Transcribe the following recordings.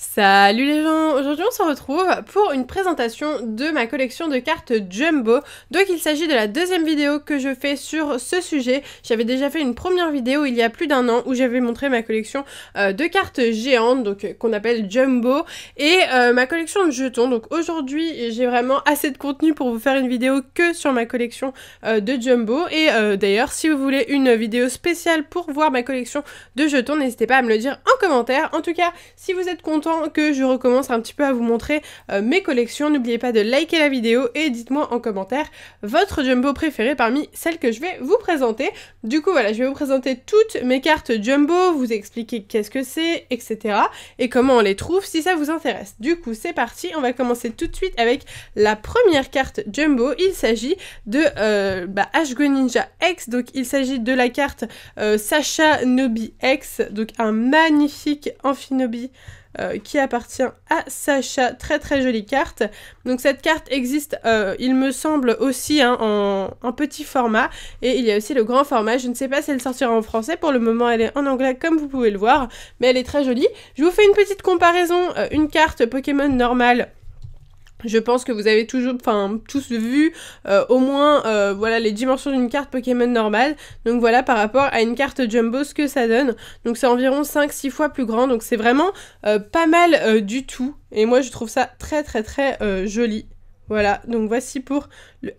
Salut les gens, aujourd'hui on se retrouve pour une présentation de ma collection de cartes Jumbo. Donc il s'agit de la deuxième vidéo que je fais sur ce sujet. J'avais déjà fait une première vidéo il y a plus d'un an où j'avais montré ma collection euh, de cartes géantes, donc euh, qu'on appelle Jumbo, et euh, ma collection de jetons. Donc aujourd'hui j'ai vraiment assez de contenu pour vous faire une vidéo que sur ma collection de Jumbo. Et d'ailleurs si vous voulez une vidéo spéciale pour voir ma collection de jetons, n'hésitez pas à me le dire en commentaire. En tout cas, si vous êtes content que je recommence un petit peu à vous montrer euh, mes collections. N'oubliez pas de liker la vidéo et dites-moi en commentaire votre jumbo préféré parmi celles que je vais vous présenter. Du coup, voilà, je vais vous présenter toutes mes cartes jumbo, vous expliquer qu'est-ce que c'est, etc. et comment on les trouve si ça vous intéresse. Du coup, c'est parti, on va commencer tout de suite avec la première carte jumbo. Il s'agit de euh, bah, Ashgo Ninja X, donc il s'agit de la carte euh, Sacha Nobi X, donc un magnifique Amphinobi euh, qui appartient à Sacha. Très très jolie carte. Donc cette carte existe, euh, il me semble, aussi hein, en, petit format. Et il y a aussi le grand format. Je ne sais pas si elle sortira en français. Pour le moment, elle est en anglais comme vous pouvez le voir. Mais elle est très jolie. Je vous fais une petite comparaison. Euh, une carte Pokémon normale je pense que vous avez toujours, enfin tous vu euh, au moins euh, voilà les dimensions d'une carte Pokémon normale. Donc voilà par rapport à une carte Jumbo ce que ça donne. Donc c'est environ 5-6 fois plus grand. Donc c'est vraiment euh, pas mal du tout. Et moi je trouve ça très très très joli. Voilà, donc voici pour le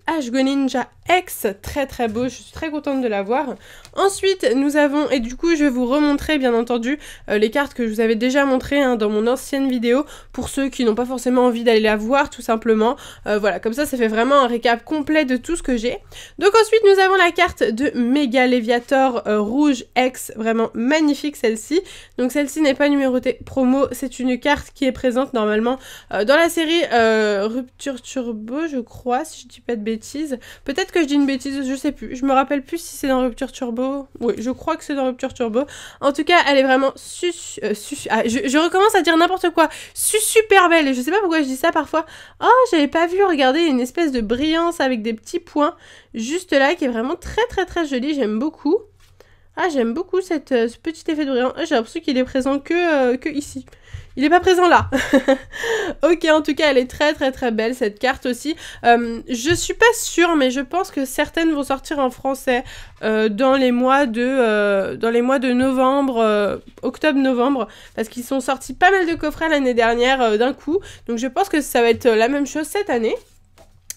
Ninja ex, très très beau, je suis très contente de l'avoir. Ensuite, nous avons, et du coup je vais vous remontrer bien entendu euh, les cartes que je vous avais déjà montrées hein, dans mon ancienne vidéo, pour ceux qui n'ont pas forcément envie d'aller la voir tout simplement. Euh, voilà, comme ça, ça fait vraiment un récap complet de tout ce que j'ai. Donc ensuite, nous avons la carte de Mega Léviator euh, rouge ex, vraiment magnifique celle-ci. Donc celle-ci n'est pas numérotée promo, c'est une carte qui est présente normalement dans la série Rupture Turbo, je crois, si je dis pas de bêtises. Peut-être que je dis une bêtise, je sais plus. Je me rappelle plus si c'est dans Rupture Turbo. Oui, je crois que c'est dans Rupture Turbo. En tout cas, elle est vraiment su... Euh, ah, je, recommence à dire n'importe quoi. Su super belle. Et je sais pas pourquoi je dis ça parfois. Oh, j'avais pas vu, regardez, une espèce de brillance avec des petits points juste là qui est vraiment très très très jolie. J'aime beaucoup. Ah, j'aime beaucoup cette, euh, ce petit effet de brillance. J'ai l'impression qu'il est présent que, euh, que ici. Il n'est pas présent là. ok, en tout cas, elle est très très très belle cette carte aussi. Je euh, je suis pas sûre, mais je pense que certaines vont sortir en français euh, dans les mois de euh, dans les mois de novembre, octobre-novembre, parce qu'ils sont sortis pas mal de coffrets l'année dernière d'un coup. Donc je pense que ça va être la même chose cette année.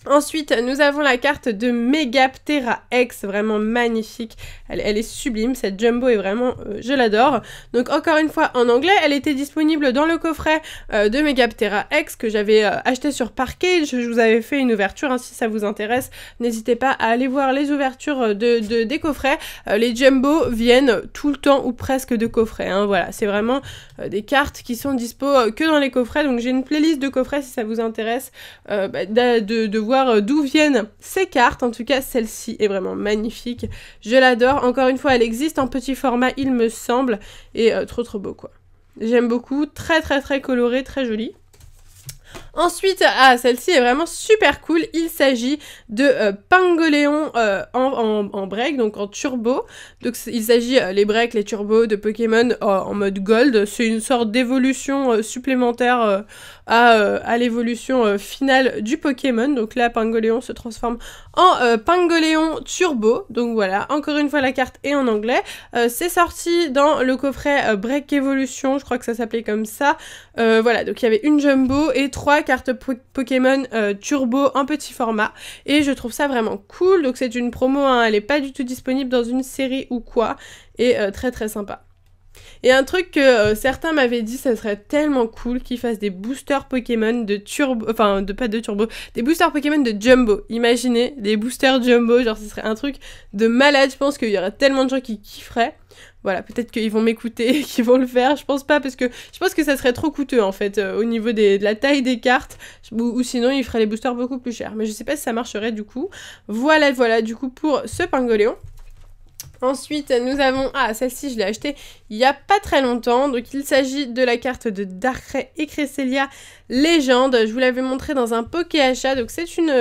Ensuite, nous avons la carte de Megaptera X, vraiment magnifique. Elle, est sublime, cette jumbo est vraiment, euh, je l'adore. Donc encore une fois, en anglais, elle était disponible dans le coffret euh, de Megaptera X que j'avais euh, acheté sur Parquet. Je, vous avais fait une ouverture, hein, si ça vous intéresse, n'hésitez pas à aller voir les ouvertures de, des coffrets. les jumbo viennent tout le temps ou presque de coffrets. Hein, voilà, c'est vraiment des cartes qui sont dispo que dans les coffrets. Donc j'ai une playlist de coffrets si ça vous intéresse bah, de voir d'où viennent ces cartes. En tout cas, celle-ci est vraiment magnifique. Je l'adore encore, une fois, elle existe en petit format, il me semble. Et euh, trop trop beau, quoi. J'aime beaucoup. Très très très coloré, très joli. Ensuite, ah, celle-ci est vraiment super cool. Il s'agit de euh, Pangoléon euh, en, break, donc en turbo. Donc il s'agit euh, les breaks, les turbos de Pokémon en mode gold. C'est une sorte d'évolution supplémentaire à, à l'évolution finale du Pokémon. Donc là, Pangoléon se transforme en Pangoléon Turbo. Donc voilà, encore une fois, la carte est en anglais. C'est sorti dans le coffret Break évolution, je crois que ça s'appelait comme ça. voilà, donc il y avait une jumbo et trois carte Pokémon euh, Turbo en petit format. Et je trouve ça vraiment cool. Donc c'est une promo, hein. elle n'est pas du tout disponible dans une série ou quoi. Et euh, très très sympa. Et un truc que euh, certains m'avaient dit, ça serait tellement cool qu'ils fassent des boosters Pokémon de turbo, enfin de pas de turbo, des boosters Pokémon de jumbo. Imaginez des boosters jumbo, genre ce serait un truc de malade. Je pense qu'il y aurait tellement de gens qui kifferaient. Voilà, peut-être qu'ils vont m'écouter, qu'ils vont le faire. Je pense pas parce que je pense que ça serait trop coûteux en fait euh, au niveau de la taille des cartes. Ou, sinon ils feraient les boosters beaucoup plus chers. Mais je sais pas si ça marcherait du coup. Voilà, voilà du coup pour ce Pingoléon. Ensuite, nous avons... Ah, celle-ci, je l'ai achetée il n'y a pas très longtemps. Donc, il s'agit de la carte de Darkrai et Cresselia Légende. Je vous l'avais montré dans un Poké Achat. Donc, c'est une,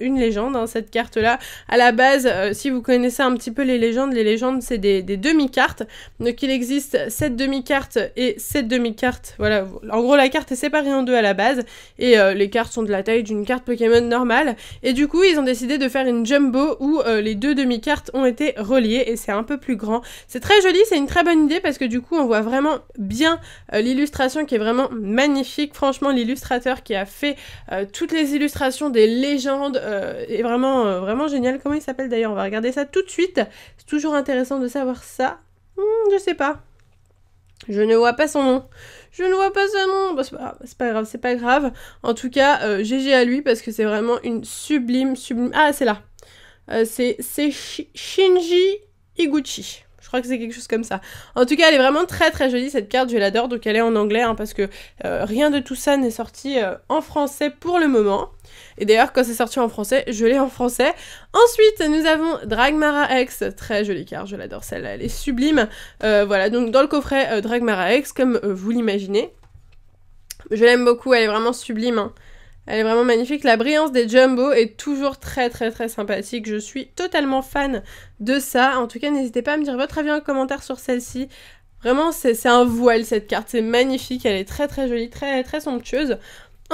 une, légende, hein, cette carte-là. À la base, euh, si vous connaissez un petit peu les légendes, les légendes, c'est des, demi-cartes. Donc, il existe cette demi-carte et cette demi cartes Voilà. En gros, la carte est séparée en deux à la base. Et euh, les cartes sont de la taille d'une carte Pokémon normale. Et du coup, ils ont décidé de faire une jumbo où euh, les deux demi-cartes ont été reliées et c'est un peu plus grand. C'est très joli, c'est une très bonne idée parce que du coup on voit vraiment bien euh, l'illustration qui est vraiment magnifique. Franchement l'illustrateur qui a fait euh, toutes les illustrations des légendes euh, est vraiment, vraiment génial. Comment il s'appelle d'ailleurs On va regarder ça tout de suite. C'est toujours intéressant de savoir ça. Je hmm, je sais pas. Je ne vois pas son nom. Je ne vois pas son nom. c'est pas, grave, c'est pas grave. En tout cas, GG à lui parce que c'est vraiment une sublime, sublime. Ah, c'est là. Euh, c'est Shinji Iguchi. Je crois que c'est quelque chose comme ça. En tout cas, elle est vraiment très très jolie cette carte, je l'adore, donc elle est en anglais hein, parce que euh, rien de tout ça n'est sorti euh, en français pour le moment. Et d'ailleurs, quand c'est sorti en français, je l'ai en français. Ensuite, nous avons Dragmara X, très jolie carte, je l'adore celle-là, elle est sublime. voilà, donc dans le coffret Dragmara X, comme vous l'imaginez. Je l'aime beaucoup, elle est vraiment sublime. Hein. Elle est vraiment magnifique. La brillance des Jumbo est toujours très très très sympathique. Je suis totalement fan de ça. En tout cas, n'hésitez pas à me dire votre avis en commentaire sur celle-ci. Vraiment, c'est un voile cette carte, c'est magnifique, elle est très très jolie, très très somptueuse.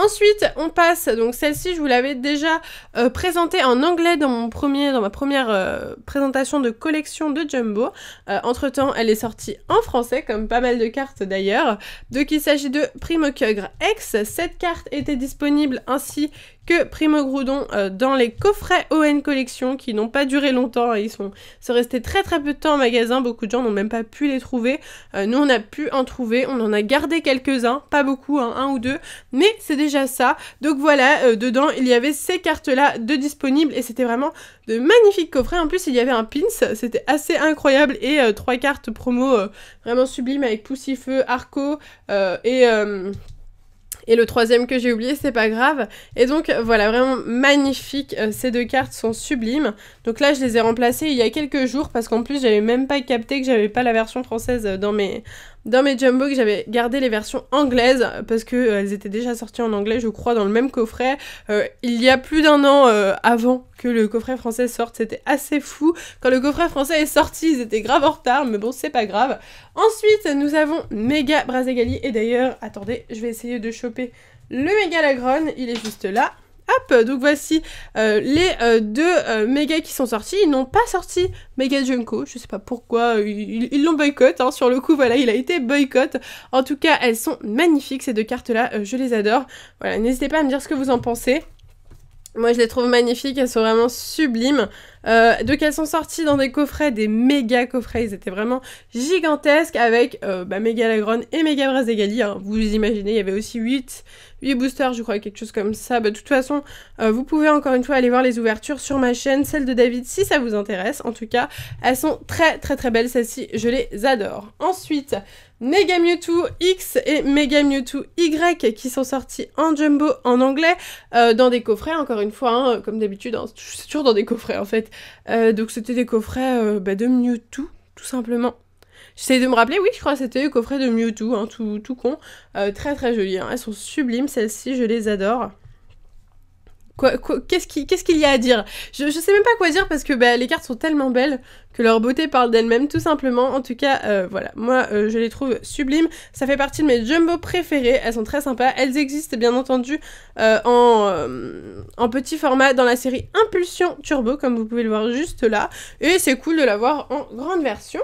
Ensuite, on passe, donc celle-ci, je vous l'avais déjà euh, présentée en anglais dans, mon premier, dans ma première euh, présentation de collection de Jumbo. Euh, entre-temps, elle est sortie en français, comme pas mal de cartes d'ailleurs. Donc il s'agit de Primo cugre X. Cette carte était disponible ainsi Primo Groudon euh, dans les coffrets ON Collection qui n'ont pas duré longtemps et hein, ils sont, restés très très peu de temps en magasin. Beaucoup de gens n'ont même pas pu les trouver. Euh, nous, on a pu en trouver. On en a gardé quelques-uns, pas beaucoup, hein, un ou deux, mais c'est déjà ça. Donc voilà, euh, dedans, il y avait ces cartes-là de disponibles et c'était vraiment de magnifiques coffrets. En plus, il y avait un pins, c'était assez incroyable et trois cartes promo vraiment sublimes avec Poussifeux, Arco et et le troisième que j'ai oublié, c'est pas grave. Et donc voilà, vraiment magnifique. Euh, ces deux cartes sont sublimes. Donc là, je les ai remplacées il y a quelques jours parce qu'en plus, j'avais même pas capté que j'avais pas la version française euh, dans mes, dans mes jumbo j'avais gardé les versions anglaises parce que euh, elles étaient déjà sorties en anglais, je crois, dans le même coffret. Euh, il y a plus d'un an euh, avant que le coffret français sorte, c'était assez fou. Quand le coffret français est sorti, ils étaient grave en retard, mais bon, c'est pas grave. Ensuite, nous avons Mega Brazegali et d'ailleurs, attendez, je vais essayer de choper le Mega Lagron. Il est juste là donc voici euh, les euh, deux euh, méga qui sont sortis. Ils n'ont pas sorti Mega Junko, je sais pas pourquoi, ils l'ont boycott. Hein. Sur le coup, voilà, il a été boycott. En tout cas, elles sont magnifiques ces deux cartes-là, je les adore. Voilà, n'hésitez pas à me dire ce que vous en pensez. Moi, je les trouve magnifiques, elles sont vraiment sublimes. Euh, donc elles sont sorties dans des coffrets, des méga coffrets, ils étaient vraiment gigantesques avec euh, bah, et Mega Brazegali hein, Vous imaginez, il y avait aussi 8, 8 boosters, je crois, quelque chose comme ça. Bah, de toute façon, euh, vous pouvez encore une fois aller voir les ouvertures sur ma chaîne, celle de David si ça vous intéresse. En tout cas, elles sont très très très belles, celles-ci, je les adore. Ensuite, Mega Mewtwo X et Mega Mewtwo Y qui sont sortis en jumbo en anglais euh, dans des coffrets, encore une fois, hein, comme d'habitude, je hein. c'est toujours dans des coffrets en fait. Euh, donc c'était des coffrets euh, bah, de Mewtwo, tout simplement. J'essaie de me rappeler, oui, je crois que c'était des coffrets de Mewtwo, hein, tout, tout con. Euh, très très joli, hein. elles sont sublimes, celles-ci, je les adore. Qu'est-ce qu'il y a à dire je, ne sais même pas quoi dire parce que bah, les cartes sont tellement belles que leur beauté parle d'elle-même tout simplement. En tout cas, euh, voilà, moi euh, je les trouve sublimes. Ça fait partie de mes jumbo préférés. Elles sont très sympas. Elles existent bien entendu euh, en, en, petit format dans la série Impulsion Turbo, comme vous pouvez le voir juste là. Et c'est cool de l'avoir en grande version.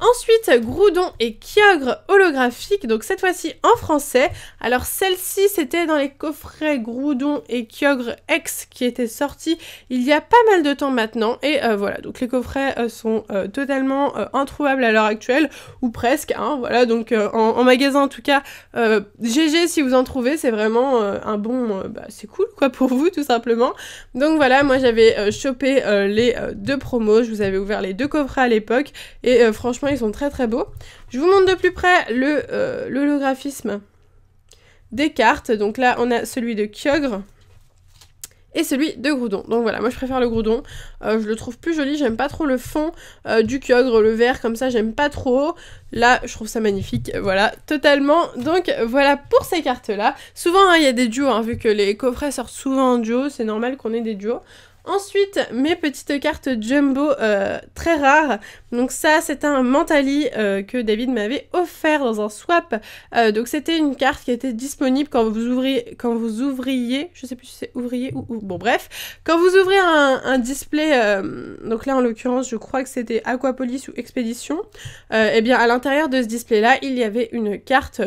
Ensuite, Groudon et Kyogre holographique, donc cette fois-ci en français. Alors celle-ci, c'était dans les coffrets Groudon et Kyogre X qui étaient sortis il y a pas mal de temps maintenant. Et euh, voilà, donc les coffrets euh, sont euh, totalement introuvables à l'heure actuelle, ou presque. Hein, voilà, donc en, en, magasin en tout cas, GG si vous en trouvez, c'est vraiment un bon... Bah, c'est cool quoi pour vous tout simplement. Donc voilà, moi j'avais chopé les deux promos, je vous avais ouvert les deux coffrets à l'époque. Et franchement, ils sont très très beaux. Je vous montre de plus près le, holographisme euh, l'holographisme des cartes. Donc là, on a celui de Kyogre et celui de Groudon. Donc voilà, moi je préfère le Groudon. Euh, je le trouve plus joli, j'aime pas trop le fond euh, du Kyogre, le vert comme ça, j'aime pas trop. Là, je trouve ça magnifique, voilà, totalement. Donc voilà pour ces cartes-là. Souvent, hein, il y a des duos, hein, vu que les coffrets sortent souvent en duo, c'est normal qu'on ait des duos. Ensuite, mes petites cartes jumbo euh, très rares. Donc ça, c'est un Mentali euh, que David m'avait offert dans un swap. Euh, donc c'était une carte qui était disponible quand vous ouvriez, quand vous ouvriez, je sais plus si c'est ouvrier ou, bon bref, quand vous ouvrez un, un display. donc là, en l'occurrence, je crois que c'était Aquapolis ou Expédition. eh bien, à l'intérieur de ce display-là, il y avait une carte,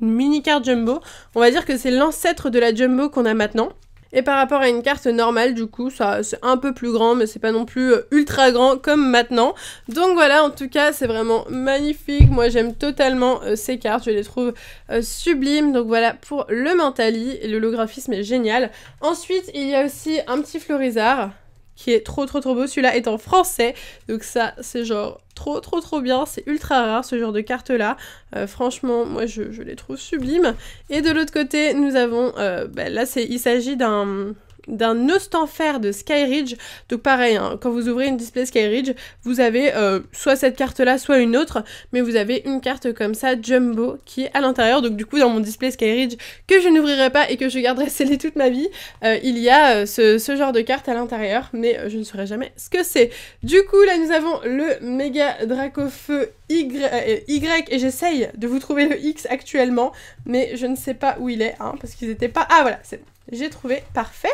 une mini carte jumbo. On va dire que c'est l'ancêtre de la jumbo qu'on a maintenant. Et par rapport à une carte normale, du coup, ça c'est un peu plus grand, mais c'est pas non plus euh, ultra grand comme maintenant. Donc voilà, en tout cas, c'est vraiment magnifique. Moi, j'aime totalement euh, ces cartes, je les trouve euh, sublimes. Donc voilà pour le Mentali, l'holographisme est génial. Ensuite, il y a aussi un petit florisard qui est trop trop trop beau. Celui-là est en français, donc ça c'est genre trop trop trop bien, c'est ultra rare ce genre de carte là, euh, franchement moi je, je, les trouve sublimes. Et de l'autre côté nous avons, euh, bah, là c'est il s'agit d'un d'un Ostenfer de Ridge, Donc pareil, hein, quand vous ouvrez une display Skyridge, vous avez euh, soit cette carte-là, soit une autre, mais vous avez une carte comme ça, Jumbo, qui est à l'intérieur. Donc du coup, dans mon display Skyridge, que je n'ouvrirai pas et que je garderai scellé toute ma vie, euh, il y a euh, ce, genre de carte à l'intérieur, mais je ne saurais jamais ce que c'est. Du coup, là, nous avons le méga Dracofeu Y, y et j'essaye de vous trouver le X actuellement, mais je ne sais pas où il est, hein, parce qu'ils n'étaient pas... Ah voilà, c'est j'ai trouvé, parfait.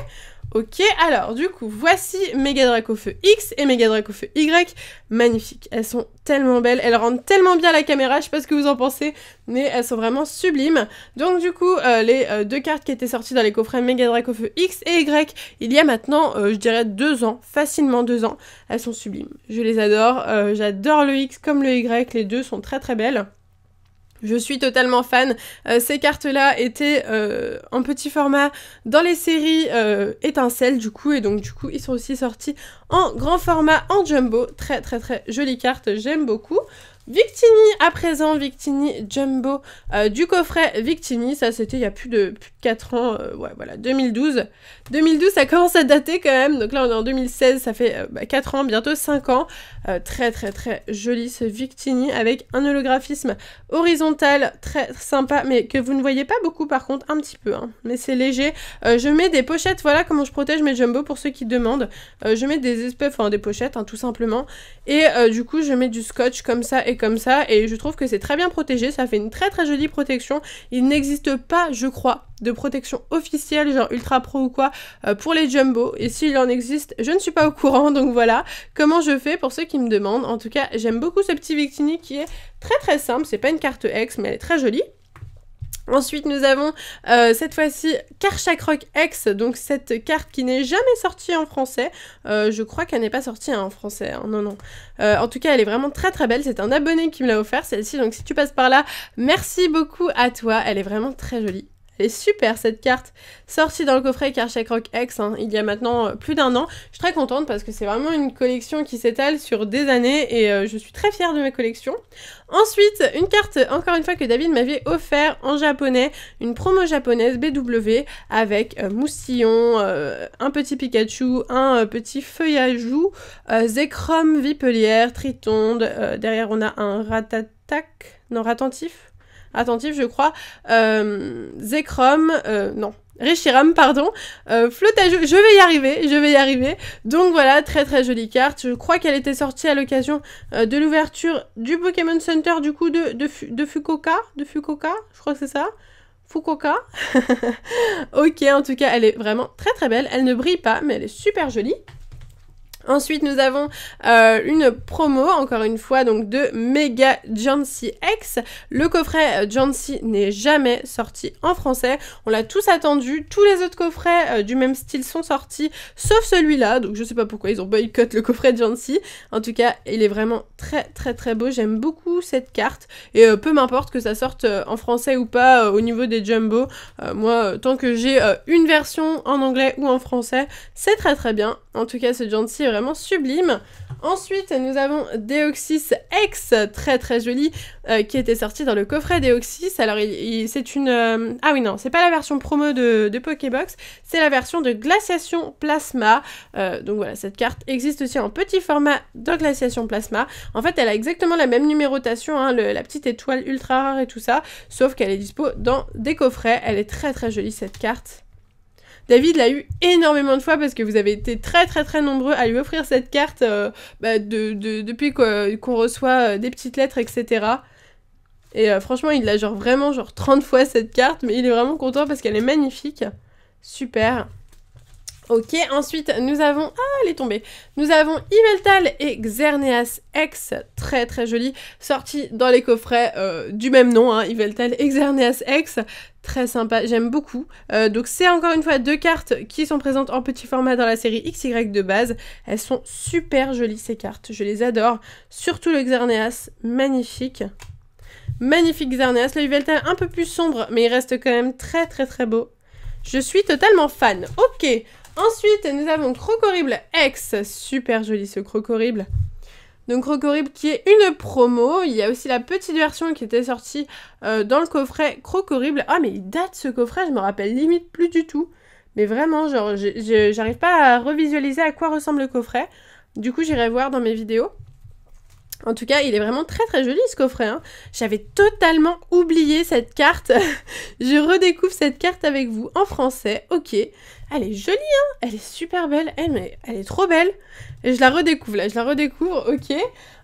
Ok, alors du coup, voici Mega Dracofeu X et Mega Dracofeu Y. Magnifiques, elles sont tellement belles, elles rendent tellement bien la caméra, je sais pas ce que vous en pensez, mais elles sont vraiment sublimes. Donc du coup, euh, les euh, deux cartes qui étaient sorties dans les coffrets Mega Dracofeu X et Y, il y a maintenant, euh, je dirais, deux ans, facilement deux ans, elles sont sublimes. Je les adore, j'adore le X comme le Y, les deux sont très très belles. Je suis totalement fan. Euh, ces cartes-là étaient en euh, petit format dans les séries euh, étincelles du coup et donc du coup ils sont aussi sortis en grand format en jumbo. Très très très jolie carte, j'aime beaucoup. Victini à présent, Victini Jumbo euh, du coffret Victini, ça c'était il y a plus de, 4 ans, euh, ouais voilà, 2012. 2012 ça commence à dater quand même, donc là on est en 2016, ça fait 4 euh, bah, ans, bientôt 5 ans. très très très joli ce Victini avec un holographisme horizontal, très sympa, mais que vous ne voyez pas beaucoup par contre, un petit peu, hein. mais c'est léger. je mets des pochettes, voilà comment je protège mes Jumbo pour ceux qui demandent. je mets des espèces, enfin des pochettes hein, tout simplement, et du coup je mets du scotch comme ça comme ça et je trouve que c'est très bien protégé, ça fait une très très jolie protection. Il n'existe pas, je crois, de protection officielle, genre ultra pro ou quoi, euh, pour les jumbo. Et s'il en existe, je ne suis pas au courant, donc voilà comment je fais pour ceux qui me demandent. En tout cas, j'aime beaucoup ce petit Victini qui est très très simple, c'est pas une carte X, mais elle est très jolie. Ensuite, nous avons euh, cette fois-ci Karchakrok X, donc cette carte qui n'est jamais sortie en français. Euh, je crois qu'elle n'est pas sortie en français, hein, non, non. Euh, en tout cas, elle est vraiment très très belle. C'est un abonné qui me l'a offert, celle-ci. Donc si tu passes par là, merci beaucoup à toi. Elle est vraiment très jolie. Elle est super cette carte, sortie dans le coffret Karchak Rock X hein, il y a maintenant euh, plus d'un an. Je suis très contente parce que c'est vraiment une collection qui s'étale sur des années et euh, je suis très fière de ma collection. Ensuite, une carte encore une fois que David m'avait offert en japonais, une promo japonaise BW avec euh, Moussillon, un petit Pikachu, un petit feuillage, Zekrom, Vipelière, Tritonde, derrière on a un Ratatac, non Ratentif attentif, je crois. Euh, Zekrom, euh, non. Richiram, pardon, euh, je vais y arriver, je vais y arriver. Donc voilà, très très jolie carte. Je crois qu'elle était sortie à l'occasion euh, de l'ouverture du Pokémon Center du coup de, de, de Fukuoka, de Fukoka, je crois que c'est ça. Fukuoka, ok, en tout cas, elle est vraiment très très belle. Elle ne brille pas, mais elle est super jolie. Ensuite, nous avons euh, une promo, encore une fois, donc de Mega Jancy X. Le coffret euh, Jancy n'est jamais sorti en français. On l'a tous attendu. Tous les autres coffrets euh, du même style sont sortis, sauf celui-là. Donc, je sais pas pourquoi ils ont boycott le coffret Jancy. En tout cas, il est vraiment très, très, très beau. J'aime beaucoup cette carte. Et peu m'importe que ça sorte en français ou pas au niveau des jumbo. moi, tant que j'ai une version en anglais ou en français, c'est très, très bien. En tout cas, ce Jancy vraiment sublime. Ensuite, nous avons Deoxys X, très très joli, euh, qui était sorti dans le coffret Deoxys. Alors, il, c'est une. Euh, ah oui, non, c'est pas la version promo de, de Pokébox, c'est la version de Glaciation Plasma. Euh, donc voilà, cette carte existe aussi en petit format de Glaciation Plasma. En fait, elle a exactement la même numérotation, hein, la petite étoile ultra rare et tout ça, sauf qu'elle est dispo dans des coffrets. Elle est très très jolie cette carte. David l'a eu énormément de fois parce que vous avez été très très très nombreux à lui offrir cette carte euh, bah, de, depuis euh, qu'on reçoit euh, des petites lettres, etc. Et franchement, il l'a genre vraiment genre 30 fois cette carte, mais il est vraiment content parce qu'elle est magnifique. Super. Ok, ensuite nous avons... Ah, elle est tombée. Nous avons Iveltal et Xerneas X, très très joli, sorti dans les coffrets euh, du même nom, hein, Iveltal et Xerneas X. Très sympa, j'aime beaucoup. Euh, donc c'est encore une fois deux cartes qui sont présentes en petit format dans la série XY de base. Elles sont super jolies ces cartes, je les adore. Surtout le Xerneas, magnifique. Magnifique Xerneas, le Iveltal un peu plus sombre, mais il reste quand même très très très beau. Je suis totalement fan. Ok, Ensuite, nous avons Crocorible X. Super joli ce Crocorible. Donc Crocorible qui est une promo. Il y a aussi la petite version qui était sortie euh, dans le coffret Crocorible. Ah mais il date ce coffret, je me rappelle limite plus du tout. Mais vraiment, genre, j'arrive pas à revisualiser à quoi ressemble le coffret. Du coup, j'irai voir dans mes vidéos. En tout cas, il est vraiment très très joli ce coffret. Hein. J'avais totalement oublié cette carte. je redécouvre cette carte avec vous en français. Ok. Elle est jolie, hein Elle est super belle. Elle, mais elle est trop belle. je la redécouvre là, je la redécouvre. Ok.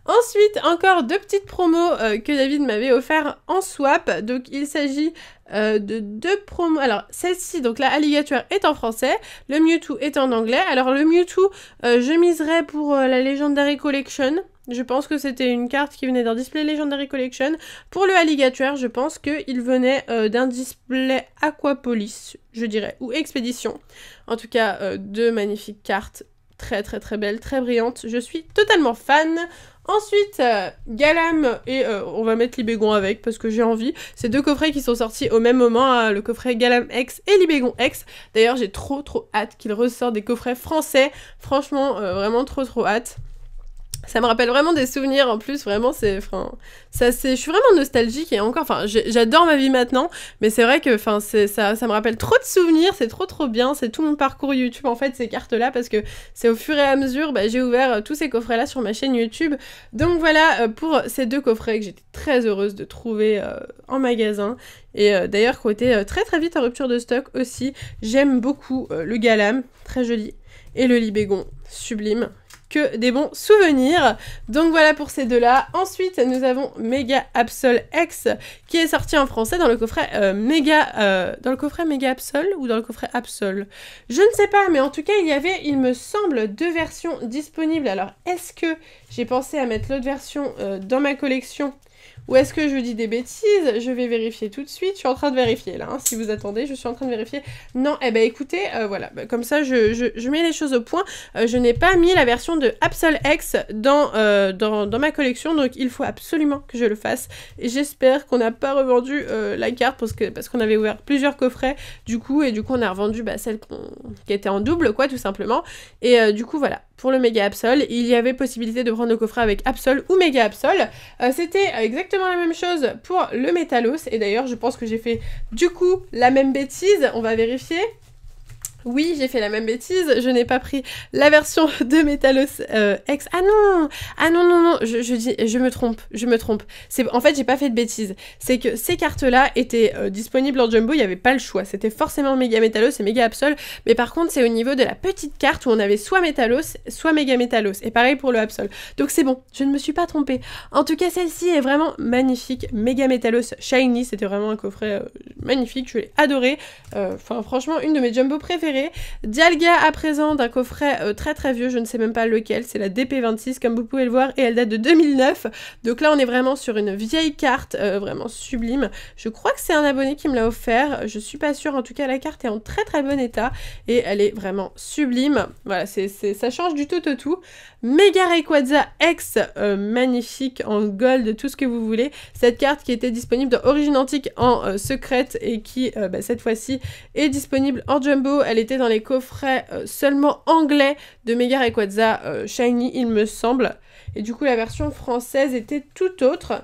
Ensuite, encore deux petites promos euh, que David m'avait offert en swap. Donc, il s'agit euh, de deux promos. Alors, celle-ci, donc la Alligator est en français, le Mewtwo est en anglais. Alors, le Mewtwo, euh, je miserais pour la Legendary Collection. Je pense que c'était une carte qui venait d'un display Legendary Collection. Pour le Alligator, je pense qu'il venait euh, d'un display Aquapolis, je dirais, ou Expédition. En tout cas, euh, deux magnifiques cartes. Très très très belles, très brillantes. Je suis totalement fan. Ensuite, euh, Galam, et on va mettre Libégon avec parce que j'ai envie. C'est deux coffrets qui sont sortis au même moment, hein, le coffret Galam X et Libégon X. D'ailleurs, j'ai trop trop hâte qu'ils ressortent des coffrets français. Franchement, vraiment trop trop hâte ça me rappelle vraiment des souvenirs en plus vraiment c'est enfin ça c'est je suis vraiment nostalgique et encore enfin j'adore ma vie maintenant mais c'est vrai que enfin c'est ça ça me rappelle trop de souvenirs c'est trop trop bien c'est tout mon parcours YouTube en fait ces cartes là parce que c'est au fur et à mesure bah, j'ai ouvert euh, tous ces coffrets là sur ma chaîne YouTube donc voilà euh, pour ces deux coffrets que j'étais très heureuse de trouver euh, en magasin et d'ailleurs côté très très vite en rupture de stock aussi j'aime beaucoup le galam très joli et le libégon sublime que des bons souvenirs. Donc voilà pour ces deux-là. Ensuite, nous avons Mega Absol X qui est sorti en français dans le coffret euh, Mega euh, dans le coffret Mega Absol ou dans le coffret Absol. Je ne sais pas, mais en tout cas, il y avait, il me semble, deux versions disponibles. Alors, est-ce que j'ai pensé à mettre l'autre version euh, dans ma collection ou est-ce que je dis des bêtises Je vais vérifier tout de suite. Je suis en train de vérifier là. Hein. Si vous attendez, je suis en train de vérifier. Non, eh ben écoutez, euh, voilà. Bah, comme ça, je, mets les choses au point. Euh, je n'ai pas mis la version de Absol X euh, dans, dans, ma collection. Donc il faut absolument que je le fasse. j'espère qu'on n'a pas revendu la carte parce qu'on parce qu'on avait ouvert plusieurs coffrets du coup. Et du coup, on a revendu bah, celle qui était en double, quoi, tout simplement. Et du coup, voilà pour le méga Absol. Il y avait possibilité de prendre le coffret avec Absol ou méga Absol. C'était exactement la même chose pour le métallos. Et d'ailleurs, je pense que j'ai fait du coup la même bêtise. On va vérifier. Oui, j'ai fait la même bêtise, je n'ai pas pris la version de Metalos euh, X. Ah non Ah non, non, non, je, dis, je me trompe, je me trompe. C'est, en fait, j'ai pas fait de bêtise. C'est que ces cartes-là étaient euh, disponibles en jumbo, il n'y avait pas le choix. C'était forcément méga Metalos et méga Absol, mais par contre, c'est au niveau de la petite carte où on avait soit Metalos, soit méga Metalos, et pareil pour le Absol. Donc c'est bon, je ne me suis pas trompée. En tout cas, celle-ci est vraiment magnifique. Méga Metalos Shiny, c'était vraiment un coffret euh, magnifique, je l'ai adoré. Enfin, franchement, une de mes jumbo préférées Dialga à présent d'un coffret euh, très très vieux, je ne sais même pas lequel, c'est la DP26 comme vous pouvez le voir et elle date de 2009. Donc là on est vraiment sur une vieille carte, euh, vraiment sublime. Je crois que c'est un abonné qui me l'a offert, je suis pas sûre, en tout cas la carte est en très très bon état et elle est vraiment sublime. Voilà, ça change du tout au tout. Mega Rayquaza X, euh, magnifique en gold, tout ce que vous voulez. Cette carte qui était disponible dans Origine Antique en secrète et qui bah, cette fois-ci est disponible en jumbo. Elle était dans les coffrets euh, seulement anglais de Mega Rayquaza euh, Shiny, il me semble. Et du coup, la version française était tout autre.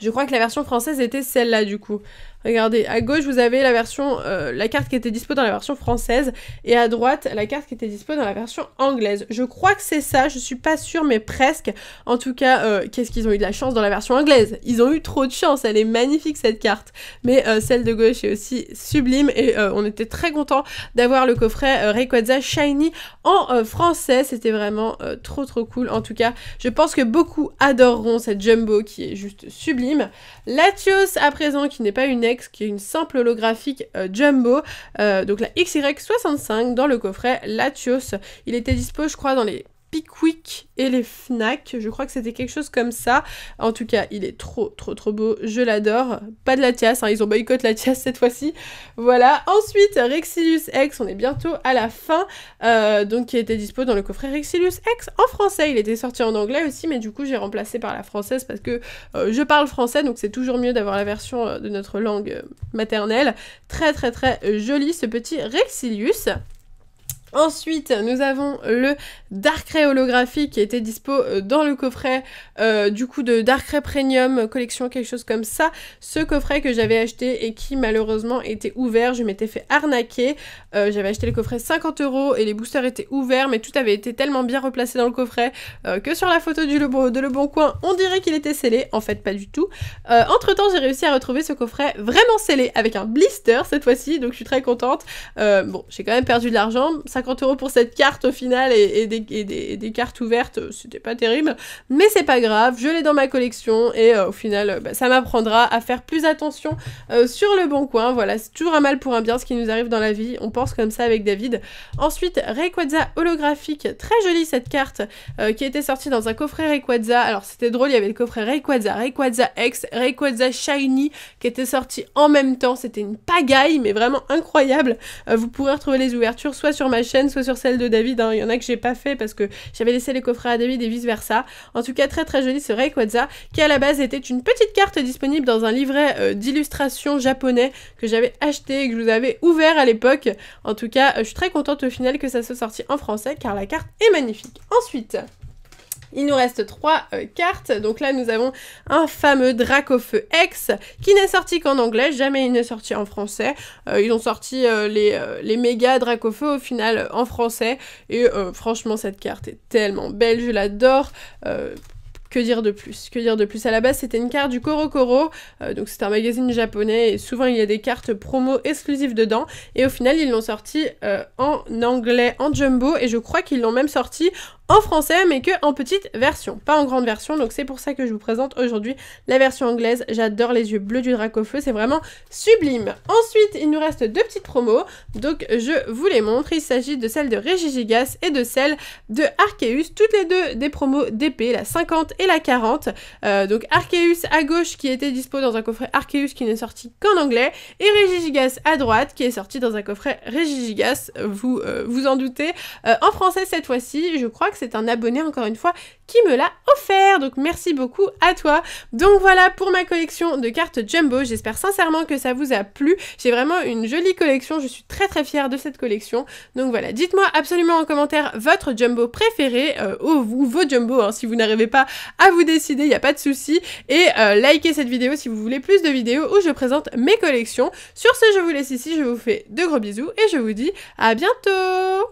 Je crois que la version française était celle-là, du coup. Regardez, à gauche, vous avez la version, euh, la carte qui était dispo dans la version française, et à droite, la carte qui était dispo dans la version anglaise. Je crois que c'est ça, je suis pas sûre, mais presque. En tout cas, euh, qu'est-ce qu'ils ont eu de la chance dans la version anglaise Ils ont eu trop de chance, elle est magnifique cette carte. Mais euh, celle de gauche est aussi sublime, et on était très content d'avoir le coffret Rayquaza Shiny en français. C'était vraiment trop trop cool. En tout cas, je pense que beaucoup adoreront cette jumbo qui est juste sublime. Latios à présent, qui n'est pas une ex, qui est une simple holographique euh, jumbo, euh, donc la XY65 dans le coffret Latios. Il était dispo, je crois, dans les Pickwick et les Fnac. Je crois que c'était quelque chose comme ça. En tout cas, il est trop, trop, trop beau. Je l'adore. Pas de la Tias, hein. ils ont boycott la Tias cette fois-ci. Voilà. Ensuite, Rexilius X, on est bientôt à la fin. Euh, donc, qui était dispo dans le coffret Rexilius X en français. Il était sorti en anglais aussi, mais du coup, j'ai remplacé par la française parce que euh, je parle français, donc c'est toujours mieux d'avoir la version euh, de notre langue maternelle. Très, très, très joli ce petit Rexilius. Ensuite, nous avons le Dark Ray holographique qui était dispo euh, dans le coffret euh, du coup de Dark Ray Premium collection, quelque chose comme ça. Ce coffret que j'avais acheté et qui malheureusement était ouvert, je m'étais fait arnaquer. Euh, j'avais acheté le coffret 50 euros et les boosters étaient ouverts, mais tout avait été tellement bien replacé dans le coffret que sur la photo du de Le Bon Coin, on dirait qu'il était scellé. En fait, pas du tout. entre temps, j'ai réussi à retrouver ce coffret vraiment scellé avec un blister cette fois-ci, donc je suis très contente. bon, j'ai quand même perdu de l'argent. 50 euros pour cette carte au final et, des, cartes ouvertes, euh, c'était pas terrible. Mais c'est pas grave, je l'ai dans ma collection et euh, au final, euh, bah, ça m'apprendra à faire plus attention sur le bon coin. Voilà, c'est toujours un mal pour un bien ce qui nous arrive dans la vie. On pense comme ça avec David. Ensuite, Rayquaza holographique, très jolie cette carte qui était sortie dans un coffret Rayquaza. Alors c'était drôle, il y avait le coffret Rayquaza, Rayquaza X, Rayquaza Shiny qui était sorti en même temps. C'était une pagaille, mais vraiment incroyable. vous pourrez retrouver les ouvertures soit sur ma chaîne soit sur celle de David. Hein. Il y en a que j'ai pas fait parce que j'avais laissé les coffrets à David et vice versa. En tout cas, très très joli ce Rayquaza qui à la base était une petite carte disponible dans un livret euh, d'illustration japonais que j'avais acheté et que je vous avais ouvert à l'époque. En tout cas, euh, je suis très contente au final que ça soit sorti en français car la carte est magnifique. Ensuite, il nous reste trois euh, cartes. Donc là, nous avons un fameux Dracofeu X qui n'est sorti qu'en anglais. Jamais il n'est sorti en français. Euh, ils ont sorti euh, les, méga Dracofeu au final en français. Et franchement, cette carte est tellement belle. Je l'adore que dire de plus Que dire de plus À la base, c'était une carte du Koro Koro, donc c'est un magazine japonais, et souvent il y a des cartes promo exclusives dedans, et au final, ils l'ont sorti en anglais, en jumbo, et je crois qu'ils l'ont même sorti en français, mais que en petite version, pas en grande version. Donc c'est pour ça que je vous présente aujourd'hui la version anglaise. J'adore les yeux bleus du drac au feu, c'est vraiment sublime. Ensuite, il nous reste deux petites promos, donc je vous les montre. Il s'agit de celle de Regigigas et de celle de Arceus, toutes les deux des promos d'épée, la 50 et la 40. Euh, donc Arceus à gauche qui était dispo dans un coffret Arceus qui n'est sorti qu'en anglais, et Regigigas à droite qui est sorti dans un coffret Regigigas, vous euh, vous en doutez, euh, en français cette fois-ci. Je crois que c'est un abonné encore une fois qui me l'a offert. Donc merci beaucoup à toi. Donc voilà pour ma collection de cartes Jumbo. J'espère sincèrement que ça vous a plu. J'ai vraiment une jolie collection. Je suis très très fière de cette collection. Donc voilà, dites-moi absolument en commentaire votre Jumbo préféré euh, ou vos Jumbo. Hein, si vous n'arrivez pas à vous décider, il n'y a pas de souci. Et euh, likez cette vidéo si vous voulez plus de vidéos où je présente mes collections. Sur ce, je vous laisse ici. Je vous fais de gros bisous et je vous dis à bientôt